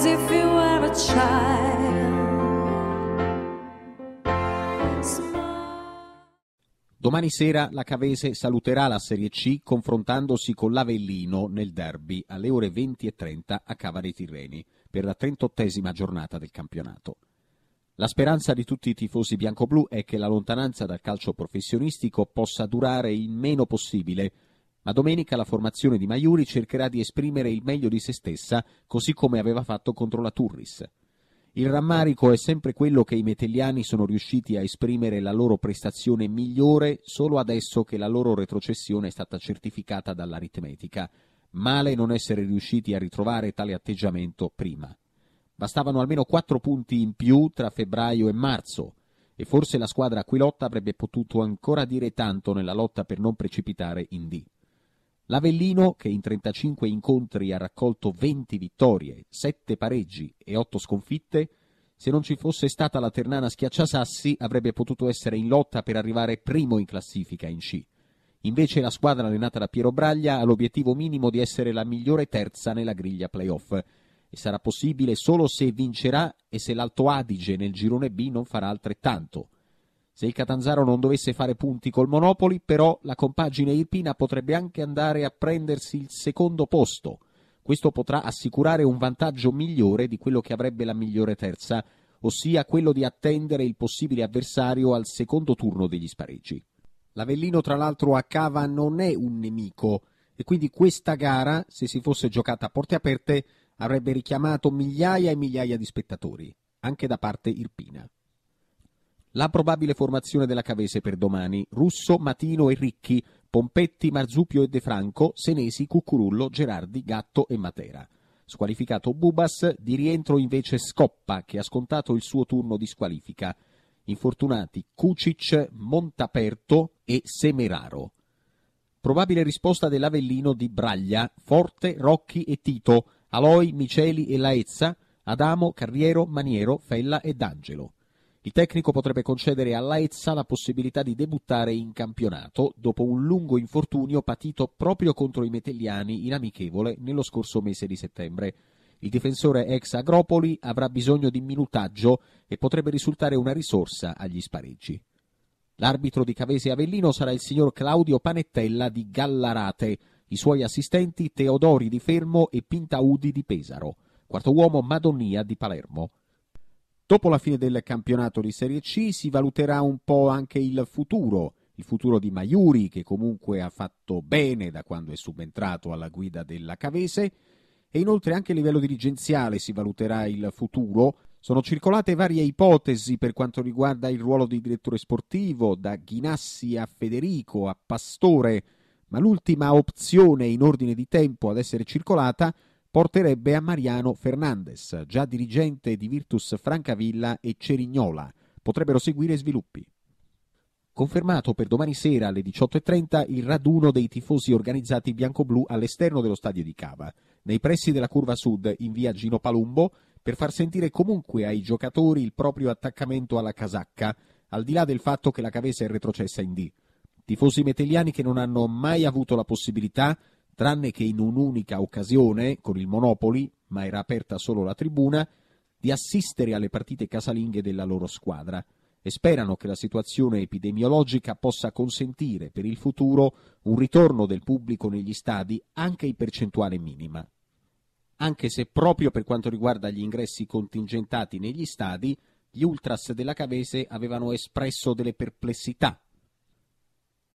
as if you were a child. Domani sera la Cavese saluterà la Serie C confrontandosi con l'Avellino nel derby alle ore 20.30 a Cava dei Tirreni per la 38esima giornata del campionato. La speranza di tutti i tifosi bianco-blu è che la lontananza dal calcio professionistico possa durare il meno possibile ma domenica la formazione di Maiuri cercherà di esprimere il meglio di se stessa, così come aveva fatto contro la Turris. Il rammarico è sempre quello che i metelliani sono riusciti a esprimere la loro prestazione migliore solo adesso che la loro retrocessione è stata certificata dall'aritmetica. Male non essere riusciti a ritrovare tale atteggiamento prima. Bastavano almeno quattro punti in più tra febbraio e marzo, e forse la squadra aquilotta avrebbe potuto ancora dire tanto nella lotta per non precipitare in D. L'Avellino, che in 35 incontri ha raccolto 20 vittorie, 7 pareggi e 8 sconfitte, se non ci fosse stata la Ternana Schiacciasassi avrebbe potuto essere in lotta per arrivare primo in classifica in C. Invece la squadra allenata da Piero Braglia ha l'obiettivo minimo di essere la migliore terza nella griglia playoff e sarà possibile solo se vincerà e se l'Alto Adige nel girone B non farà altrettanto. Se il Catanzaro non dovesse fare punti col Monopoli, però la compagine irpina potrebbe anche andare a prendersi il secondo posto. Questo potrà assicurare un vantaggio migliore di quello che avrebbe la migliore terza, ossia quello di attendere il possibile avversario al secondo turno degli spareggi. L'Avellino, tra l'altro, a Cava non è un nemico e quindi questa gara, se si fosse giocata a porte aperte, avrebbe richiamato migliaia e migliaia di spettatori, anche da parte irpina. La probabile formazione della Cavese per domani. Russo, Matino e Ricchi, Pompetti, Marzupio e De Franco, Senesi, Cucurullo, Gerardi, Gatto e Matera. Squalificato Bubas, di rientro invece Scoppa, che ha scontato il suo turno di squalifica. Infortunati Cucic, Montaperto e Semeraro. Probabile risposta dell'Avellino di Braglia, Forte, Rocchi e Tito, Aloi, Miceli e Laezza, Adamo, Carriero, Maniero, Fella e D'Angelo. Il tecnico potrebbe concedere all'Aezza la possibilità di debuttare in campionato dopo un lungo infortunio patito proprio contro i metelliani in amichevole nello scorso mese di settembre. Il difensore ex Agropoli avrà bisogno di minutaggio e potrebbe risultare una risorsa agli spareggi. L'arbitro di Cavese Avellino sarà il signor Claudio Panettella di Gallarate, i suoi assistenti Teodori di Fermo e Pintaudi di Pesaro, quarto uomo Madonia di Palermo. Dopo la fine del campionato di Serie C si valuterà un po' anche il futuro, il futuro di Maiuri che comunque ha fatto bene da quando è subentrato alla guida della Cavese e inoltre anche a livello dirigenziale si valuterà il futuro. Sono circolate varie ipotesi per quanto riguarda il ruolo di direttore sportivo, da Ghinassi a Federico a Pastore, ma l'ultima opzione in ordine di tempo ad essere circolata è porterebbe a Mariano Fernandez, già dirigente di Virtus Francavilla e Cerignola. Potrebbero seguire sviluppi. Confermato per domani sera alle 18.30 il raduno dei tifosi organizzati bianco-blu all'esterno dello stadio di Cava, nei pressi della curva sud in via Gino Palumbo, per far sentire comunque ai giocatori il proprio attaccamento alla casacca, al di là del fatto che la Cavese è retrocessa in D. Tifosi meteliani che non hanno mai avuto la possibilità tranne che in un'unica occasione con il Monopoli, ma era aperta solo la tribuna, di assistere alle partite casalinghe della loro squadra e sperano che la situazione epidemiologica possa consentire per il futuro un ritorno del pubblico negli stadi anche in percentuale minima. Anche se proprio per quanto riguarda gli ingressi contingentati negli stadi, gli ultras della Cavese avevano espresso delle perplessità